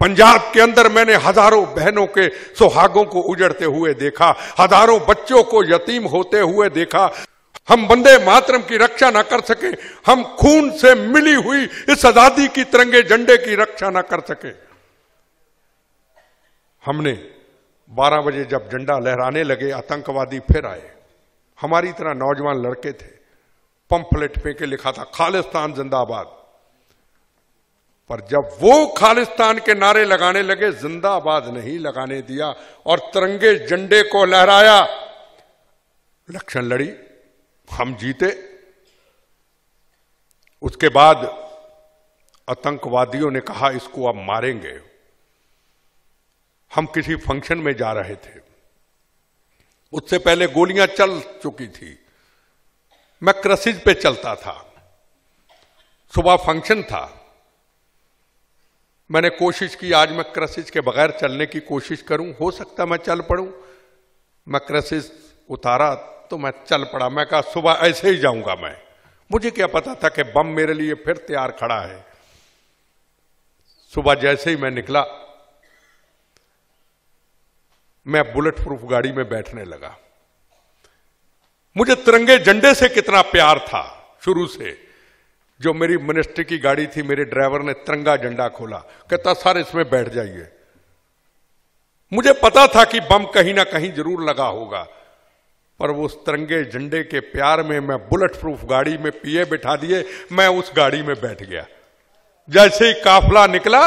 पंजाब के अंदर मैंने हजारों बहनों के सुहागों को उजड़ते हुए देखा हजारों बच्चों को यतीम होते हुए देखा हम बंदे मातरम की रक्षा ना कर सके हम खून से मिली हुई इस आजादी की तिरंगे झंडे की रक्षा ना कर सके हमने 12 बजे जब झंडा लहराने लगे आतंकवादी फिर आए हमारी तरह नौजवान लड़के थे पंपलेट पे के लिखा था खालिस्तान जिंदाबाद पर जब वो खालिस्तान के नारे लगाने लगे जिंदाबाद नहीं लगाने दिया और तिरंगे झंडे को लहराया इलेक्शन लड़ी हम जीते उसके बाद आतंकवादियों ने कहा इसको अब मारेंगे हम किसी फंक्शन में जा रहे थे उससे पहले गोलियां चल चुकी थी मैं क्रसिज पे चलता था सुबह फंक्शन था मैंने कोशिश की आज मैं क्रसिस के बगैर चलने की कोशिश करूं हो सकता मैं चल पड़ूं मैं क्रसिस उतारा तो मैं चल पड़ा मैं कहा सुबह ऐसे ही जाऊंगा मैं मुझे क्या पता था कि बम मेरे लिए फिर तैयार खड़ा है सुबह जैसे ही मैं निकला मैं बुलेट प्रूफ गाड़ी में बैठने लगा मुझे तिरंगे झंडे से कितना प्यार था शुरू से जो मेरी मिनिस्ट्री की गाड़ी थी मेरे ड्राइवर ने तिरंगा झंडा खोला कहता सर इसमें बैठ जाइए मुझे पता था कि बम कहीं ना कहीं जरूर लगा होगा पर वो उस तिरंगे झंडे के प्यार में मैं बुलेट प्रूफ गाड़ी में पिए बिठा दिए मैं उस गाड़ी में बैठ गया जैसे ही काफला निकला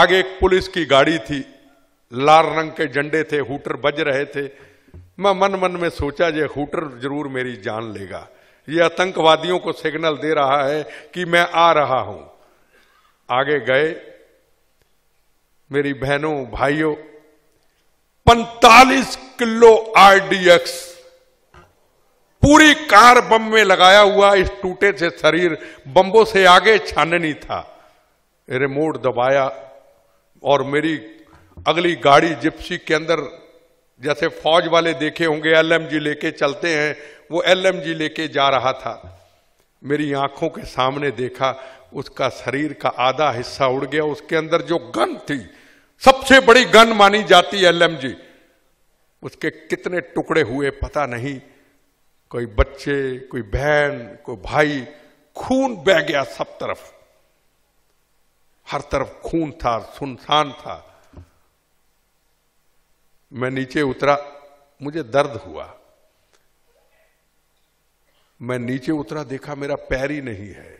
आगे एक पुलिस की गाड़ी थी लाल रंग के झंडे थे हुटर बज रहे थे मैं मन मन में सोचा जे हुटर जरूर मेरी जान लेगा ये आतंकवादियों को सिग्नल दे रहा है कि मैं आ रहा हूं आगे गए मेरी बहनों भाइयों पैतालीस किलो आरडीएक्स पूरी कार बम में लगाया हुआ इस टूटे से शरीर बम्बों से आगे छाननी था रिमोट दबाया और मेरी अगली गाड़ी जिप्सी के अंदर जैसे फौज वाले देखे होंगे एलएमजी लेके चलते हैं वो एलएमजी लेके जा रहा था मेरी आंखों के सामने देखा उसका शरीर का आधा हिस्सा उड़ गया उसके अंदर जो गन थी सबसे बड़ी गन मानी जाती है एलएमजी उसके कितने टुकड़े हुए पता नहीं कोई बच्चे कोई बहन कोई भाई खून बह गया सब तरफ हर तरफ खून था सुनसान था मैं नीचे उतरा मुझे दर्द हुआ मैं नीचे उतरा देखा मेरा पैर ही नहीं है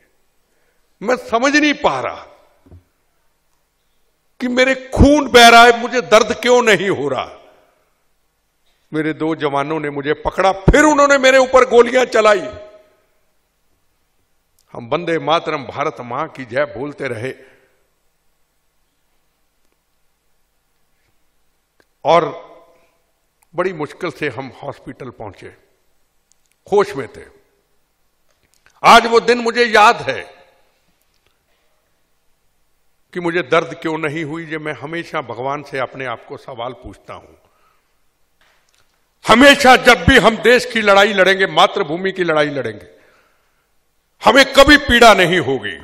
मैं समझ नहीं पा रहा कि मेरे खून बह रहा है मुझे दर्द क्यों नहीं हो रहा मेरे दो जवानों ने मुझे पकड़ा फिर उन्होंने मेरे ऊपर गोलियां चलाई हम बंदे मातरम भारत मां की जय बोलते रहे और बड़ी मुश्किल से हम हॉस्पिटल पहुंचे होश में थे आज वो दिन मुझे याद है कि मुझे दर्द क्यों नहीं हुई जो मैं हमेशा भगवान से अपने आप को सवाल पूछता हूं हमेशा जब भी हम देश की लड़ाई लड़ेंगे मातृभूमि की लड़ाई लड़ेंगे हमें कभी पीड़ा नहीं होगी